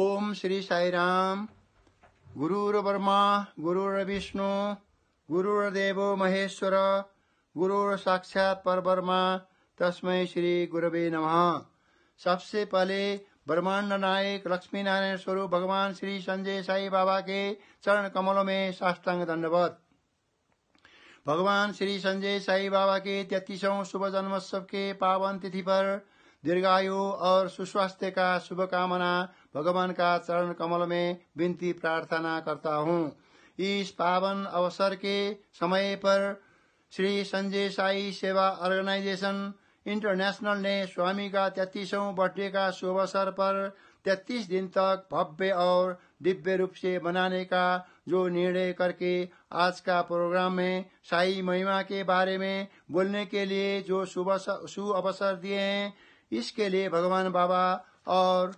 ओम श्री साई राम गुरुर्ब्रमा गुरुर्विष्णु गुरुर्देव महेश्वर गुरु साक्षात परब्रह्मा तस्मय श्री गुरुवे नमः सबसे पहले ब्रह्मांड नायक लक्ष्मी नारायण स्वरूप भगवान श्री संजय साई बाबा के चरण कमलों में साष्टांग दंडवत भगवान श्री संजय साई बाबा के तैतीसों शुभ जन्मोत्सव के पावन तिथि पर दीर्घायु और सुस्वास्थ्य का शुभकामना भगवान का चरण कमल में विनती प्रार्थना करता हूँ इस पावन अवसर के समय पर श्री संजय साई सेवा ऑर्गेनाइजेशन इंटरनेशनल ने स्वामी का तैतीसौ बर्थडे का शुभ अवसर पर तैतीस दिन तक भव्य और दिव्य रूप से मनाने का जो निर्णय करके आज का प्रोग्राम में साई महिमा के बारे में बोलने के लिए जो शुभ अवसर दिए हैं इसके लिए भगवान बाबा और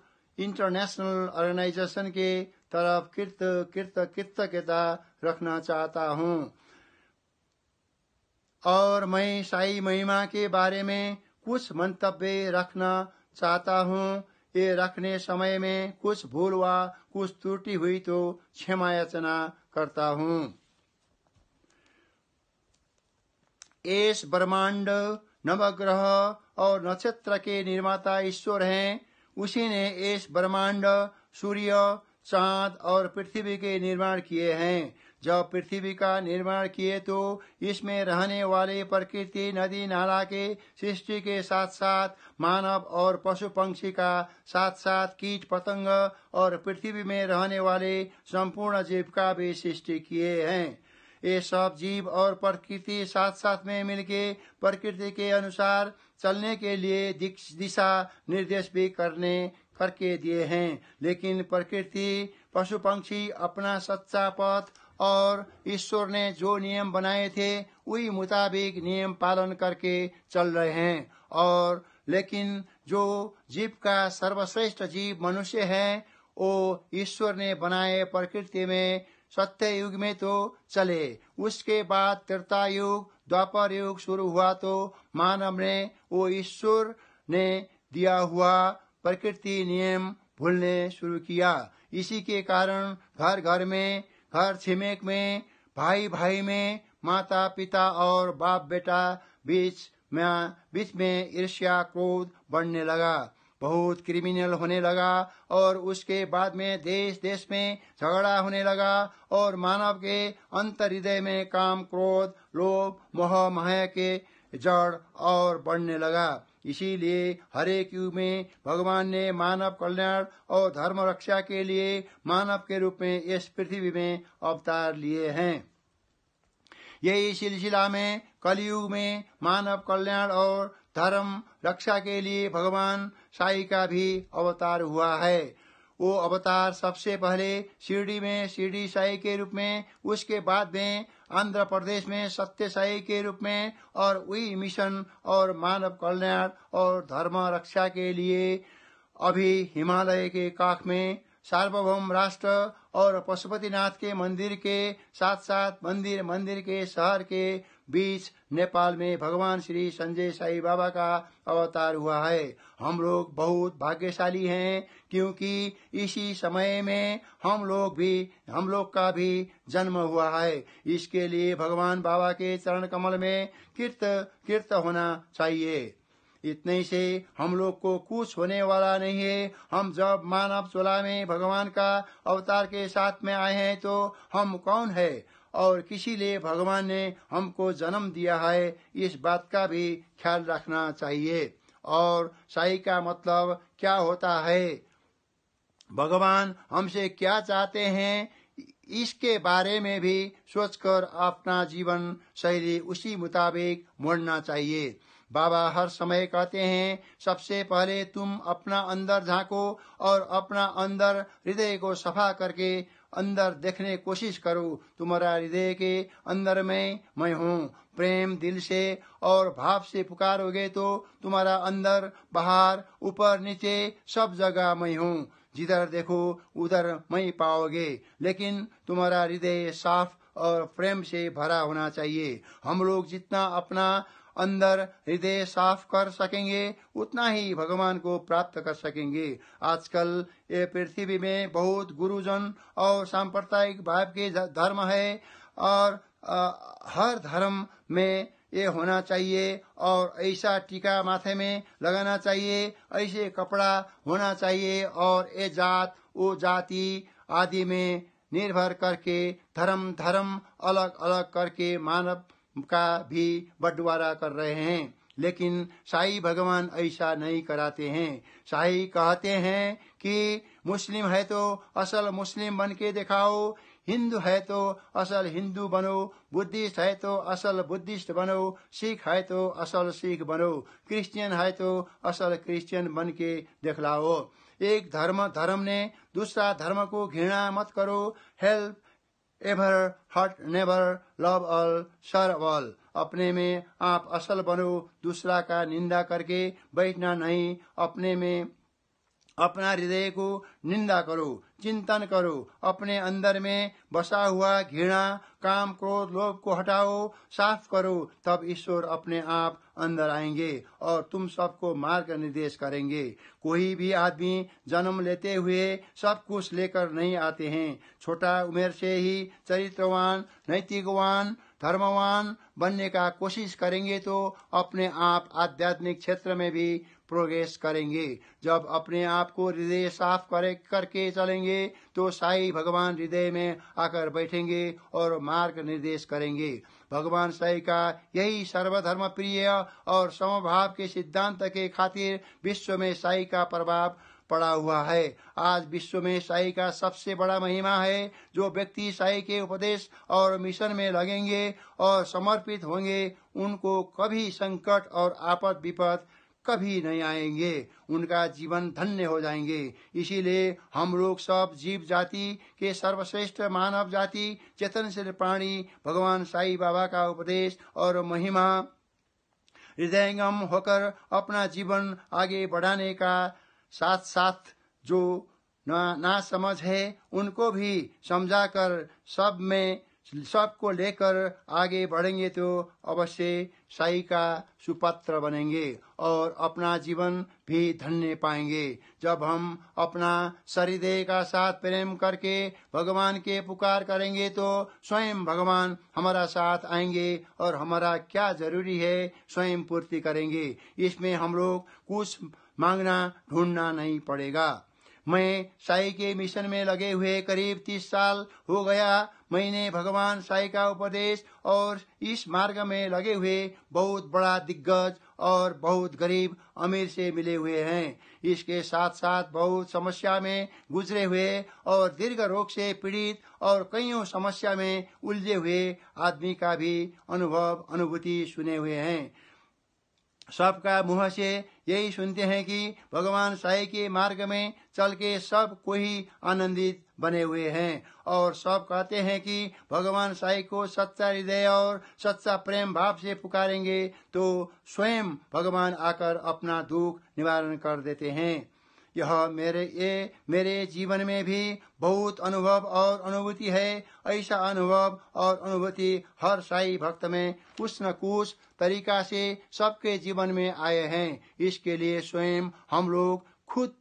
इंटरनेशनल ऑर्गेनाइजेशन के तरफ कृत कृत कृतज्ञता रखना चाहता हूँ और मैं साई महिमा के बारे में कुछ मंतव्य रखना चाहता हूँ ये रखने समय में कुछ भूल व कुछ त्रुटि हुई तो क्षमा याचना करता हूँ इस ब्रह्मांड नवग्रह और नक्षत्र के निर्माता ईश्वर हैं उसी ने इस ब्रह्मांड सूर्य चांद और पृथ्वी के निर्माण किए हैं जब पृथ्वी का निर्माण किए तो इसमें रहने वाले प्रकृति नदी नाला के सृष्टि के साथ साथ मानव और पशु पंक्षी का साथ साथ कीट पतंग और पृथ्वी में रहने वाले संपूर्ण जीव का भी सृष्टि किए हैं ये सब जीव और प्रकृति साथ साथ में मिलके प्रकृति के अनुसार चलने के लिए दिशा निर्देश भी करने करके दिए हैं लेकिन प्रकृति पशु पंक्षी अपना सच्चा पथ और ईश्वर ने जो नियम बनाए थे वही मुताबिक नियम पालन करके चल रहे हैं और लेकिन जो जीव का सर्वश्रेष्ठ जीव मनुष्य है वो ईश्वर ने बनाए प्रकृति में सत्य युग में तो चले उसके बाद त्रता युग द्वापर युग शुरू हुआ तो मानव ने वो ईश्वर ने दिया हुआ प्रकृति नियम भूलने शुरू किया इसी के कारण घर घर में घर छिमेक में भाई भाई में माता पिता और बाप बेटा बीच में बीच में ईर्ष्या क्रोध बढ़ने लगा बहुत क्रिमिनल होने लगा और उसके बाद में देश देश में झगड़ा होने लगा और मानव के अंतर हृदय में काम क्रोध लोभ मोह माया के जड़ और बढ़ने लगा इसीलिए हरेक युग में भगवान ने मानव कल्याण और धर्म रक्षा के लिए मानव के रूप में इस पृथ्वी में अवतार लिए हैं यही सिलसिला में कलयुग में मानव कल्याण और धर्म रक्षा के लिए भगवान साई का भी अवतार हुआ है वो अवतार सबसे पहले शिरडी में शिरडी साई के रूप में उसके बाद में आंध्र प्रदेश में सत्य साई के रूप में और वही मिशन और मानव कल्याण और धर्म रक्षा के लिए अभी हिमालय के काख में सार्वभौम राष्ट्र और पशुपतिनाथ के मंदिर के साथ साथ मंदिर मंदिर के शहर के बीच नेपाल में भगवान श्री संजय साई बाबा का अवतार हुआ है हम लोग बहुत भाग्यशाली हैं क्योंकि इसी समय में हम लोग भी हम लोग का भी जन्म हुआ है इसके लिए भगवान बाबा के चरण कमल में कीर्त कीर्त होना चाहिए इतने से हम लोग को कुछ होने वाला नहीं है हम जब मानव चोला में भगवान का अवतार के साथ में आए हैं तो हम कौन है और किसी लिए भगवान ने हमको जन्म दिया है इस बात का भी ख्याल रखना चाहिए और साई का मतलब क्या होता है भगवान हमसे क्या चाहते हैं इसके बारे में भी सोचकर अपना जीवन शैली उसी मुताबिक मोड़ना चाहिए बाबा हर समय कहते हैं सबसे पहले तुम अपना अंदर झांको और अपना अंदर हृदय को सफा करके अंदर देखने कोशिश करो तुम्हारा हृदय के अंदर में मैं हूँ प्रेम दिल से और भाव से पुकारोगे तो तुम्हारा अंदर बाहर ऊपर नीचे सब जगह मैं हूँ जिधर देखो उधर मैं पाओगे लेकिन तुम्हारा हृदय साफ और प्रेम से भरा होना चाहिए हम लोग जितना अपना अंदर हृदय साफ कर सकेंगे उतना ही भगवान को प्राप्त कर सकेंगे आजकल ये पृथ्वी में बहुत गुरुजन और सांप्रदायिक भाव के धर्म है और आ, हर धर्म में ये होना चाहिए और ऐसा टीका माथे में लगाना चाहिए ऐसे कपड़ा होना चाहिए और ये जात वो जाति आदि में निर्भर करके धर्म धर्म अलग अलग करके मानव का भी बंटवारा कर रहे हैं लेकिन साई भगवान ऐसा नहीं कराते हैं साई कहते हैं कि मुस्लिम है तो असल मुस्लिम बन के दिखाओ हिंदू है तो असल हिंदू बनो बुद्धिस्ट है तो असल बुद्धिस्ट बनो सिख है तो असल सिख बनो क्रिश्चियन है तो असल क्रिश्चियन बन के दिखलाओ एक धर्म धर्म ने दूसरा धर्म को घृणा मत करो help ever hurt never love all serve all अपने में आप असल बनो दूसरा का निंदा करके बैठना नहीं अपने में अपना हृदय को निंदा करो चिंतन करो अपने अंदर में बसा हुआ घृणा काम क्रोध लोभ को हटाओ साफ करो तब ईश्वर अपने आप अंदर आएंगे और तुम सबको मार्ग निर्देश करेंगे कोई भी आदमी जन्म लेते हुए सब कुछ लेकर नहीं आते हैं छोटा उम्र से ही चरित्रवान नैतिकवान धर्मवान बनने का कोशिश करेंगे तो अपने आप आध्यात्मिक क्षेत्र में भी प्रोग्रेस करेंगे जब अपने आप को हृदय साफ करे करके चलेंगे तो साई भगवान हृदय में आकर बैठेंगे और मार्ग निर्देश करेंगे भगवान साई का यही सर्वधर्म प्रिय और समभाव के सिद्धांत के खातिर विश्व में साई का प्रभाव पड़ा हुआ है आज विश्व में ईसाई का सबसे बड़ा महिमा है जो व्यक्ति ईसाई के उपदेश और मिशन में लगेंगे और समर्पित होंगे उनको कभी संकट और आपद विपद कभी नहीं आएंगे उनका जीवन धन्य हो जाएंगे इसीलिए हम लोग सब जीव जाति के सर्वश्रेष्ठ मानव जाति चेतनशील प्राणी भगवान साई बाबा का उपदेश और महिमा हृदयंगम होकर अपना जीवन आगे बढ़ाने का साथ साथ जो ना, ना समझ है उनको भी समझाकर सब में सबको लेकर आगे बढ़ेंगे तो अवश्य साई का सुपात्र बनेंगे और अपना जीवन भी धन्य पाएंगे जब हम अपना शरीर का साथ प्रेम करके भगवान के पुकार करेंगे तो स्वयं भगवान हमारा साथ आएंगे और हमारा क्या जरूरी है स्वयं पूर्ति करेंगे इसमें हम लोग कुछ मांगना ढूंढना नहीं पड़ेगा मैं साई के मिशन में लगे हुए करीब तीस साल हो गया मैंने भगवान साई का उपदेश और इस मार्ग में लगे हुए बहुत बड़ा दिग्गज और बहुत गरीब अमीर से मिले हुए हैं इसके साथ साथ बहुत समस्या में गुजरे हुए और दीर्घ रोग से पीड़ित और कईयों समस्या में उलझे हुए आदमी का भी अनुभव अनुभूति सुने हुए हैं सबका मुंह से यही सुनते हैं कि भगवान साई के मार्ग में चल के सब कोई आनंदित बने हुए हैं और सब कहते हैं कि भगवान साई को सच्चा हृदय और सच्चा प्रेम भाव से पुकारेंगे तो स्वयं भगवान आकर अपना दुख निवारण कर देते हैं यह मेरे ये मेरे जीवन में भी बहुत अनुभव और अनुभूति है ऐसा अनुभव और अनुभूति हर साई भक्त में कुछ न कुछ तरीका से सबके जीवन में आए हैं इसके लिए स्वयं हम लोग खुद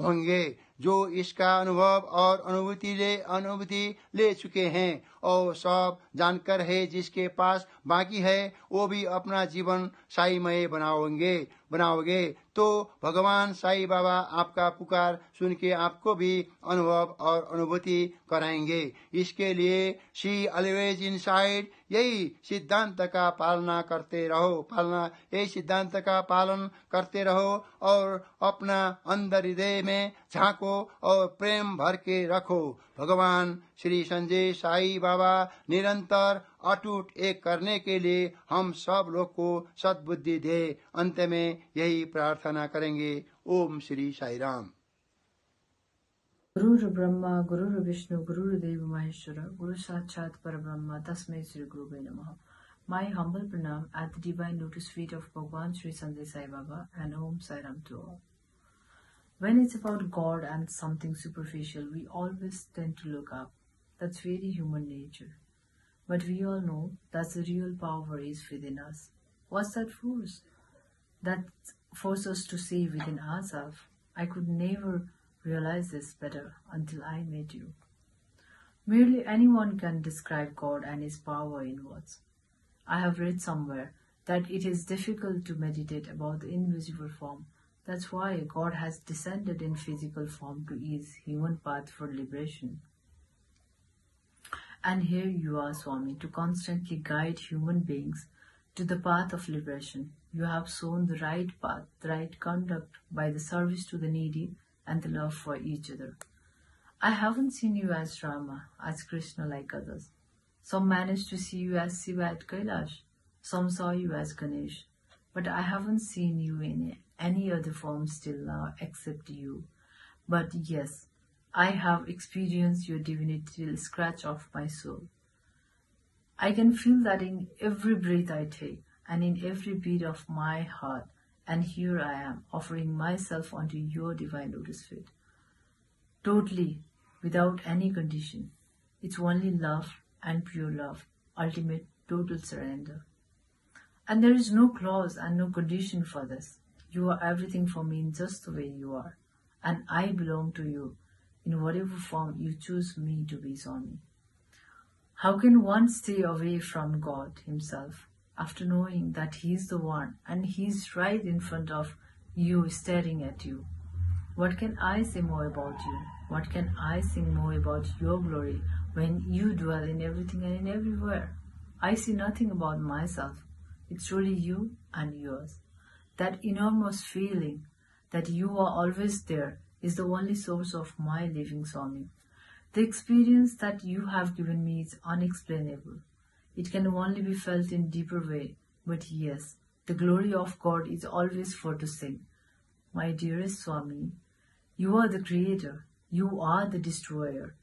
होंगे जो इसका अनुभव और अनुभूति ले अनुभूति ले चुके हैं और सब जानकर है जिसके पास बाकी है वो भी अपना जीवन साईमय बनाओगे बनाओगे तो भगवान साई बाबा आपका पुकार सुन के आपको भी अनुभव और अनुभूति कराएंगे इसके लिए सी अलवेज इन साइड यही सिद्धांत का पालना करते रहो पालना यही सिद्धांत का पालन करते रहो और अपना अंदर हृदय में झांको और प्रेम भर के रखो भगवान श्री संजय साई बाबा निरंतर अटूट एक करने के लिए हम सब लोग को सदबुद्धि दे अंत में यही प्रार्थना करेंगे ओम श्री साई राम गुरुर ब्रह्मा गुरुर विष्णु गुरुर देव महेश्वर गुरु साक्षात पर ब्रह्म तस्मय श्री गुरु नमः माई humble प्रणाम at the lotus feet of भगवान Shri Sanjay Sai Baba and Om Sai Ram to all when it's about God and something superficial, we always tend to look up. That's very human nature. But we all know that the real power is within us. What's that force? That forces us to see within ourselves. I could never realize this better until I met you. Merely anyone can describe God and His power in words. I have read somewhere that it is difficult to meditate about the invisible form that's why God has descended in physical form to ease human path for liberation. And here you are, Swami, to constantly guide human beings to the path of liberation. You have sown the right path, the right conduct by the service to the needy and the love for each other. I haven't seen you as Rama, as Krishna like others. Some managed to see you as Siva at Kailash. Some saw you as Ganesh but I haven't seen you in any other form still now except you. But yes, I have experienced your divinity till scratch off my soul. I can feel that in every breath I take and in every beat of my heart, and here I am offering myself unto your divine lotus feet. Totally, without any condition. It's only love and pure love, ultimate total surrender. And there is no clause and no condition for this. You are everything for me in just the way you are. And I belong to you in whatever form you choose me to be, me. How can one stay away from God Himself after knowing that He is the one and He is right in front of you, staring at you? What can I say more about you? What can I sing more about your glory when you dwell in everything and in everywhere? I see nothing about myself it's really you and yours. That enormous feeling that you are always there is the only source of my living, Swami. The experience that you have given me is unexplainable. It can only be felt in deeper way, but yes, the glory of God is always for to sing. My dearest Swami, you are the creator, you are the destroyer,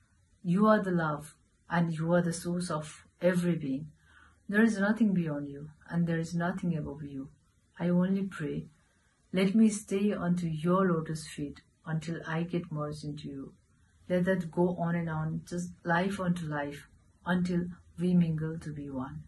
you are the love, and you are the source of every being. There is nothing beyond you, and there is nothing above you. I only pray, let me stay unto your lotus feet until I get merged into you. Let that go on and on, just life unto life, until we mingle to be one.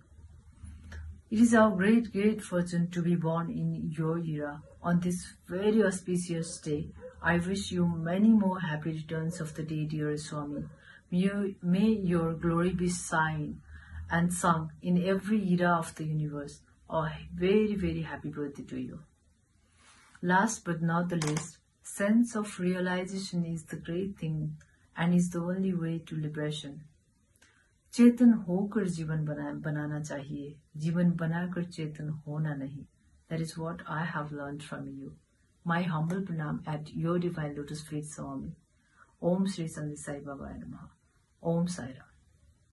It is our great, great fortune to be born in your era on this very auspicious day. I wish you many more happy returns of the day, dear Swami. May, your glory be sign and sung in every era of the universe. A very, very happy birthday to you. Last but not the least, sense of realization is the great thing and is the only way to liberation. चेतन होकर जीवन बना, बनाना चाहिए जीवन बनाकर चेतन होना नहीं that is what I have learn from you my humble प्रणाम at your divine lotus feet Swami Om Shri Sanjay Sai Baba नमः ओम